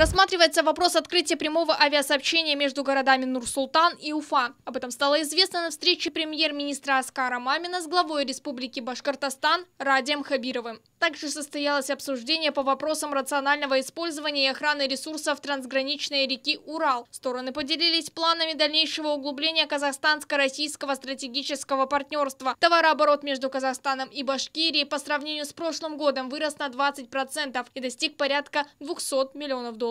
Рассматривается вопрос открытия прямого авиасообщения между городами Нур-Султан и Уфа. Об этом стало известно на встрече премьер-министра Аскара Мамина с главой Республики Башкортостан Радием Хабировым. Также состоялось обсуждение по вопросам рационального использования и охраны ресурсов трансграничной реки Урал. Стороны поделились планами дальнейшего углубления казахстанско-российского стратегического партнерства. Товарооборот между Казахстаном и Башкирией по сравнению с прошлым годом вырос на 20% и достиг порядка 200 миллионов долларов.